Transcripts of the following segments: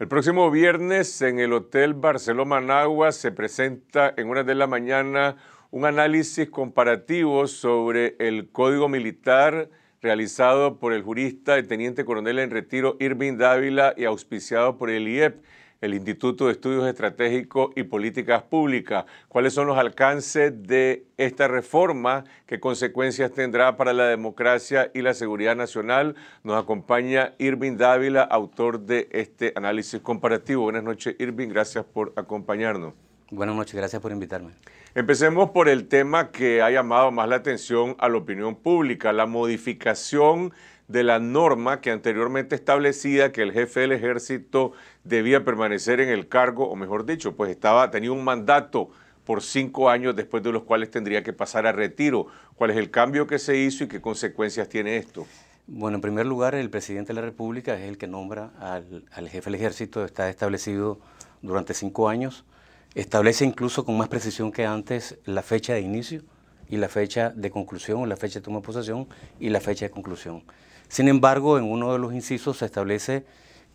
El próximo viernes en el Hotel Barcelona Managua se presenta en una de la mañana un análisis comparativo sobre el Código Militar realizado por el jurista y teniente coronel en retiro Irving Dávila y auspiciado por el IEP el Instituto de Estudios Estratégicos y Políticas Públicas. ¿Cuáles son los alcances de esta reforma? ¿Qué consecuencias tendrá para la democracia y la seguridad nacional? Nos acompaña Irving Dávila, autor de este análisis comparativo. Buenas noches, Irving. Gracias por acompañarnos. Buenas noches, gracias por invitarme. Empecemos por el tema que ha llamado más la atención a la opinión pública, la modificación de la norma que anteriormente establecía que el jefe del ejército debía permanecer en el cargo, o mejor dicho, pues estaba, tenía un mandato por cinco años después de los cuales tendría que pasar a retiro. ¿Cuál es el cambio que se hizo y qué consecuencias tiene esto? Bueno, en primer lugar, el presidente de la República es el que nombra al, al jefe del ejército, está establecido durante cinco años, establece incluso con más precisión que antes la fecha de inicio y la fecha de conclusión, la fecha de toma de posesión y la fecha de conclusión. Sin embargo, en uno de los incisos se establece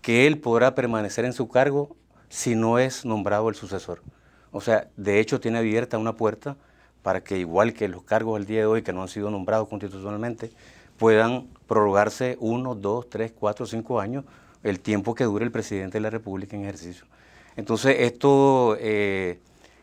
que él podrá permanecer en su cargo si no es nombrado el sucesor. O sea, de hecho tiene abierta una puerta para que igual que los cargos del día de hoy que no han sido nombrados constitucionalmente, puedan prorrogarse uno, dos, tres, cuatro, cinco años el tiempo que dure el presidente de la República en ejercicio. Entonces, esto eh,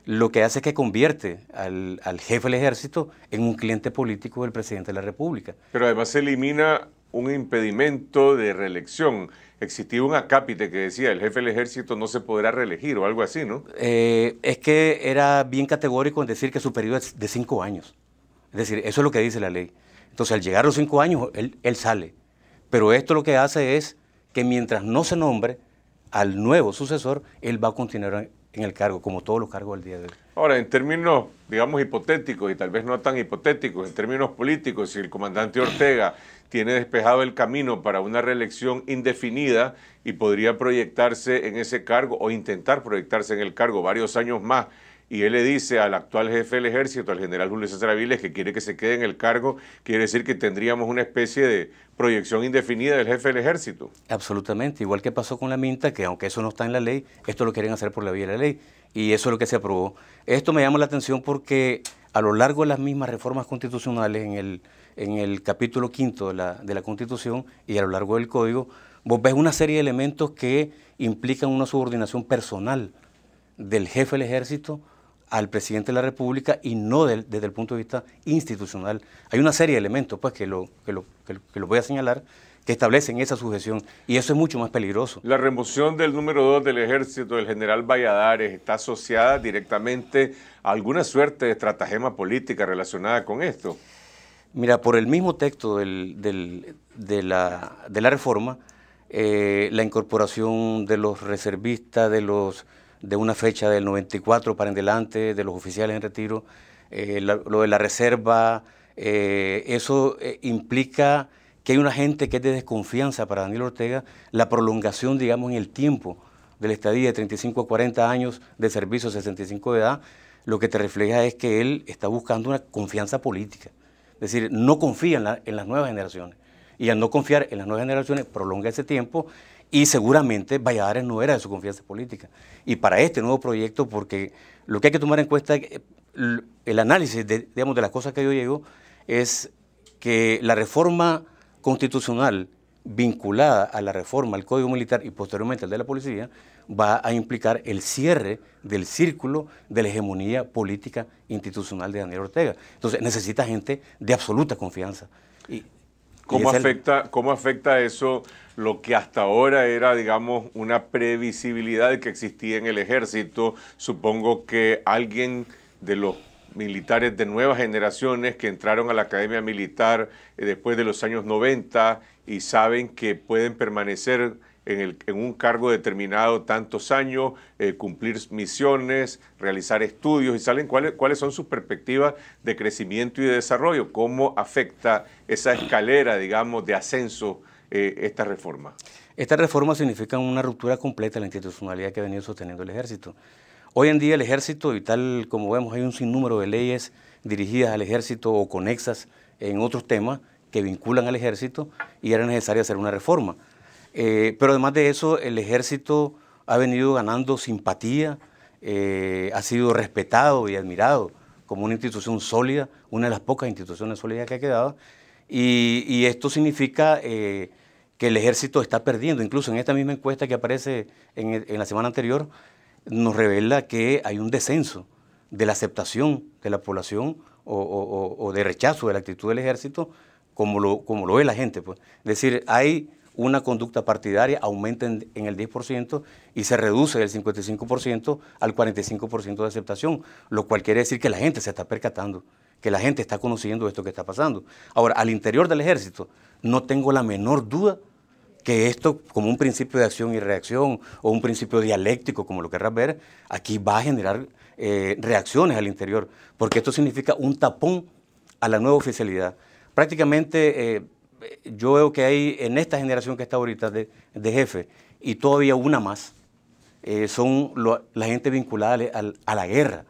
lo que hace es que convierte al, al, jefe del ejército en un cliente político del presidente de la República. Pero además se elimina un impedimento de reelección. Existía un acápite que decía el jefe del ejército no se podrá reelegir o algo así, ¿no? Eh, es que era bien categórico en decir que su periodo es de cinco años. Es decir, eso es lo que dice la ley. Entonces, al llegar los cinco años, él, él sale. Pero esto lo que hace es que mientras no se nombre al nuevo sucesor, él va a continuar en el cargo, como todos los cargos del día de hoy. Ahora, en términos, digamos, hipotéticos, y tal vez no tan hipotéticos, en términos políticos, si el comandante Ortega tiene despejado el camino para una reelección indefinida y podría proyectarse en ese cargo o intentar proyectarse en el cargo varios años más, y él le dice al actual jefe del ejército, al general Julio César Aviles, que quiere que se quede en el cargo, quiere decir que tendríamos una especie de proyección indefinida del jefe del ejército. Absolutamente, igual que pasó con la Minta, que aunque eso no está en la ley, esto lo quieren hacer por la vía de la ley y eso es lo que se aprobó. Esto me llama la atención porque a lo largo de las mismas reformas constitucionales en el, capítulo quinto de la Constitución y a lo largo del Código, vos ves una serie de elementos que implican una subordinación personal del jefe del ejército al presidente de la República y no desde el punto de vista institucional. Hay una serie de elementos pues, que, lo, lo, voy a señalar que establecen esa sujeción y eso es mucho más peligroso. La remoción del número 2 del ejército del general Valladares está asociada directamente a alguna suerte de estratagema política relacionada con esto. Mira, por el mismo texto de, la, de, la, reforma, eh, la incorporación de los reservistas, de los de una fecha del 94 para en adelante, de los oficiales en retiro, eh, lo de la reserva, eh, eso eh, implica que hay una gente que es de desconfianza para Daniel Ortega, la prolongación, digamos, en el tiempo de la estadía de 35 a 40 años de servicio, 65 de edad, lo que te refleja es que él está buscando una confianza política. Es decir, no confía en, en las nuevas generaciones. Y al no confiar en las nuevas generaciones, prolonga ese tiempo y seguramente Valladares no era de su confianza política. Y para este nuevo proyecto, porque lo que hay que tomar en cuenta, eh, el análisis de, digamos, de las cosas que yo llego, es que la reforma constitucional vinculada a la reforma al Código Militar y posteriormente al de la Policía, va a implicar el cierre del círculo de la hegemonía política institucional de Daniel Ortega. Entonces necesita gente de absoluta confianza. ¿Cómo afecta, ¿Cómo afecta eso lo que hasta ahora era, digamos, una previsibilidad que existía en el ejército? Supongo que alguien de los militares de nuevas generaciones que entraron a la academia militar eh, después de los años 90 y saben que pueden permanecer en, un cargo determinado tantos años, eh, cumplir misiones, realizar estudios y salen cuáles, son sus perspectivas de crecimiento y de desarrollo, cómo afecta esa escalera, digamos, de ascenso eh, esta reforma. Esta reforma significa una ruptura completa de la institucionalidad que ha venido sosteniendo el ejército. Hoy en día el ejército, y tal como vemos, hay un sinnúmero de leyes dirigidas al ejército o conexas en otros temas que vinculan al ejército y era necesario hacer una reforma. Eh, pero además de eso, el ejército ha venido ganando simpatía, eh, ha sido respetado y admirado como una institución sólida, una de las pocas instituciones sólidas que ha quedado. Y, esto significa eh, que el ejército está perdiendo. Incluso en esta misma encuesta que aparece en, la semana anterior, nos revela que hay un descenso de la aceptación de la población o, de rechazo de la actitud del ejército como lo, como lo ve la gente. Pues. Es decir, hay una conducta partidaria aumenta en, el 10% y se reduce del 55% al 45% de aceptación, lo cual quiere decir que la gente se está percatando, que la gente está conociendo esto que está pasando. Ahora, al interior del ejército, no tengo la menor duda que esto, como un principio de acción y reacción, o un principio dialéctico, como lo querrás ver, aquí va a generar eh, reacciones al interior, porque esto significa un tapón a la nueva oficialidad. Prácticamente... Eh, yo veo que hay en esta generación que está ahorita de, jefe y todavía una más, eh, son la gente vinculada a la guerra.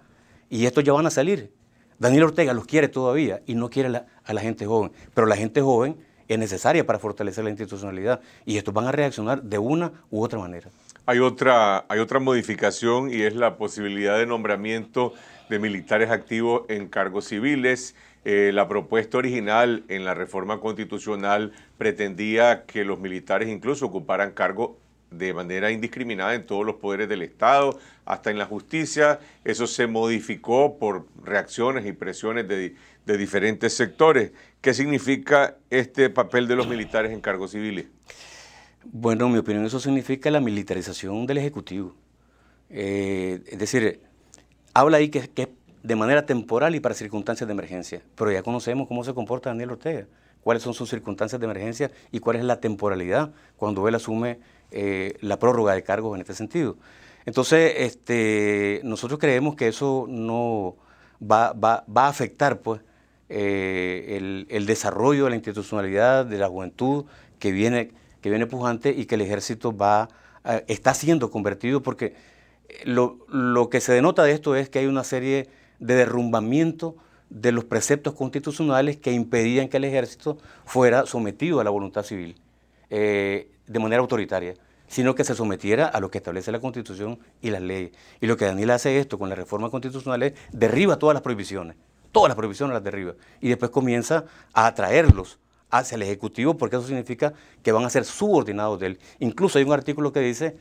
Y estos ya van a salir. Daniel Ortega los quiere todavía y no quiere a la gente joven. Pero la gente joven es necesaria para fortalecer la institucionalidad y estos van a reaccionar de una u otra manera. Hay otra, hay otra modificación y es la posibilidad de nombramiento de militares activos en cargos civiles. Eh, la propuesta original en la reforma constitucional pretendía que los militares incluso ocuparan cargo de manera indiscriminada en todos los poderes del Estado, hasta en la justicia. Eso se modificó por reacciones y presiones de, diferentes sectores. ¿Qué significa este papel de los militares en cargos civiles? Bueno, en mi opinión eso significa la militarización del Ejecutivo. Eh, es decir, habla ahí que, que, de manera temporal y para circunstancias de emergencia. Pero ya conocemos cómo se comporta Daniel Ortega, cuáles son sus circunstancias de emergencia y cuál es la temporalidad cuando él asume eh, la prórroga de cargos en este sentido. Entonces, este, nosotros creemos que eso no va, va, va a afectar pues, eh, el, desarrollo de la institucionalidad, de la juventud que viene, que viene pujante y que el ejército va, está siendo convertido porque eh, lo, lo que se denota de esto es que hay una serie de derrumbamiento de los preceptos constitucionales que impedían que el ejército fuera sometido a la voluntad civil eh, de manera autoritaria, sino que se sometiera a lo que establece la constitución y las leyes. Y lo que Daniel hace esto con la reforma constitucional es derriba todas las prohibiciones, todas las prohibiciones las derriba, y después comienza a atraerlos hacia el Ejecutivo, porque eso significa que van a ser subordinados de él. Incluso hay un artículo que dice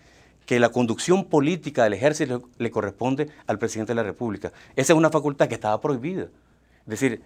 que la conducción política del ejército le, corresponde al presidente de la República. Esa es una facultad que estaba prohibida. Es decir,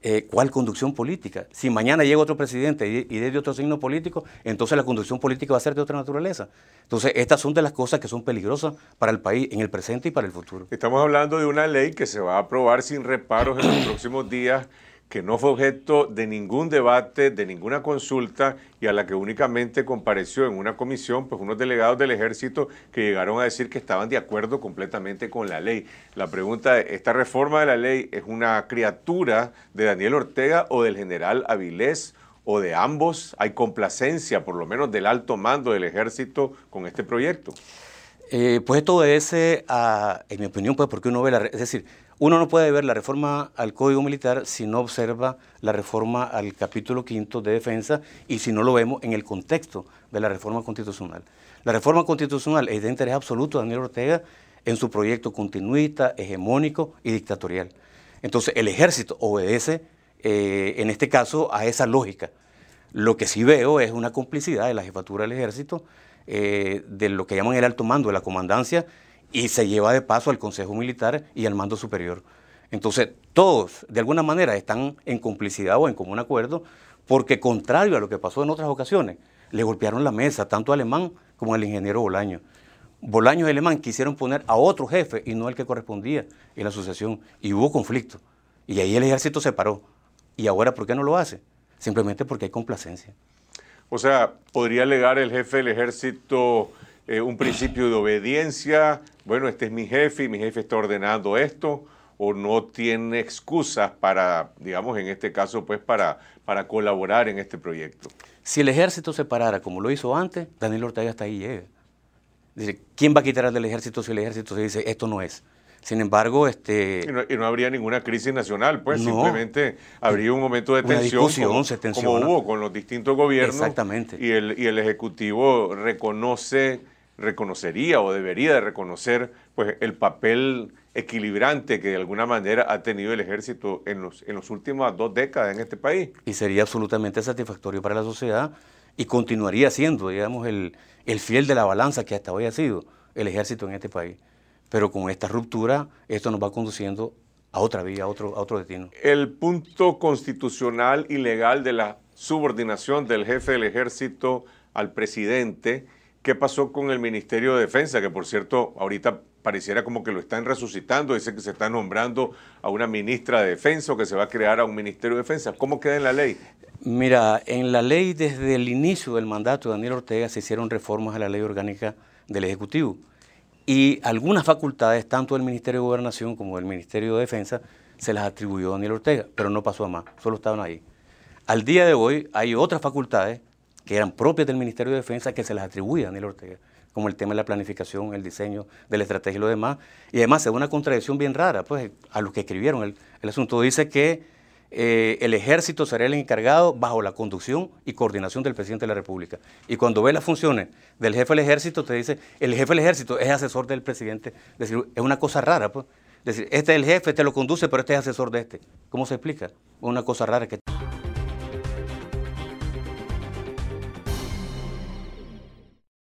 eh, ¿cuál conducción política? Si mañana llega otro presidente y, es de otro signo político, entonces la conducción política va a ser de otra naturaleza. Entonces, estas son de las cosas que son peligrosas para el país en el presente y para el futuro. Estamos hablando de una ley que se va a aprobar sin reparos en los próximos días que no fue objeto de ningún debate, de ninguna consulta y a la que únicamente compareció en una comisión, pues unos delegados del ejército que llegaron a decir que estaban de acuerdo completamente con la ley. La pregunta es, ¿esta reforma de la ley es una criatura de Daniel Ortega o del general Avilés o de ambos? ¿Hay complacencia, por lo menos del alto mando del ejército, con este proyecto? Eh, pues esto ese, en mi opinión, pues porque uno ve la... Es decir, uno no puede ver la reforma al Código Militar si no observa la reforma al capítulo quinto de defensa y si no lo vemos en el contexto de la reforma constitucional. La reforma constitucional es de interés absoluto de Daniel Ortega en su proyecto continuista, hegemónico y dictatorial. Entonces el ejército obedece eh, en este caso a esa lógica. Lo que sí veo es una complicidad de la jefatura del ejército, eh, de lo que llaman el alto mando de la comandancia, y se lleva de paso al Consejo Militar y al Mando Superior. Entonces, todos de alguna manera están en complicidad o en común acuerdo, porque contrario a lo que pasó en otras ocasiones, le golpearon la mesa tanto a Alemán como al ingeniero Bolaño. Bolaño y Alemán quisieron poner a otro jefe y no al que correspondía en la asociación, y hubo conflicto. Y ahí el ejército se paró. ¿Y ahora por qué no lo hace? Simplemente porque hay complacencia. O sea, podría alegar el jefe del ejército eh, un principio de obediencia, bueno, este es mi jefe y mi jefe está ordenando esto, o no tiene excusas para, digamos, en este caso, pues para, para colaborar en este proyecto. Si el ejército se parara como lo hizo antes, Daniel Ortega hasta ahí llega. Dice, ¿quién va a quitar del ejército si el ejército se dice, esto no es? Sin embargo, este... Y no, habría ninguna crisis nacional, pues simplemente habría un momento de tensión, como, como, hubo con los distintos gobiernos. Exactamente. Y el, y el Ejecutivo reconoce reconocería o debería de reconocer pues, el papel equilibrante que de alguna manera ha tenido el ejército en, los, en las últimas dos décadas en este país. Y sería absolutamente satisfactorio para la sociedad y continuaría siendo, digamos, el, fiel de la balanza que hasta hoy ha sido el ejército en este país. Pero con esta ruptura, esto nos va conduciendo a otra vía, otro, a otro destino. El punto constitucional y legal de la subordinación del jefe del ejército al presidente ¿Qué pasó con el Ministerio de Defensa? Que por cierto, ahorita pareciera como que lo están resucitando, dicen que se está nombrando a una ministra de Defensa o que se va a crear a un Ministerio de Defensa. ¿Cómo queda en la ley? Mira, en la ley desde el inicio del mandato de Daniel Ortega se hicieron reformas a la ley orgánica del Ejecutivo y algunas facultades, tanto del Ministerio de Gobernación como del Ministerio de Defensa, se las atribuyó Daniel Ortega, pero no pasó a más, solo estaban ahí. Al día de hoy hay otras facultades que eran propias del Ministerio de Defensa que se las atribuía a Daniel Ortega, como el tema de la planificación, el diseño de la estrategia y lo demás. Y además es una contradicción bien rara pues, a los que escribieron el, asunto. Dice que eh, el ejército será el encargado bajo la conducción y coordinación del presidente de la República. Y cuando ve las funciones del jefe del ejército, te dice, el jefe del ejército es asesor del presidente. Es decir, es una cosa rara. Pues. Es decir, este es el jefe, este lo conduce, pero este es asesor de este. ¿Cómo se explica? Una cosa rara que...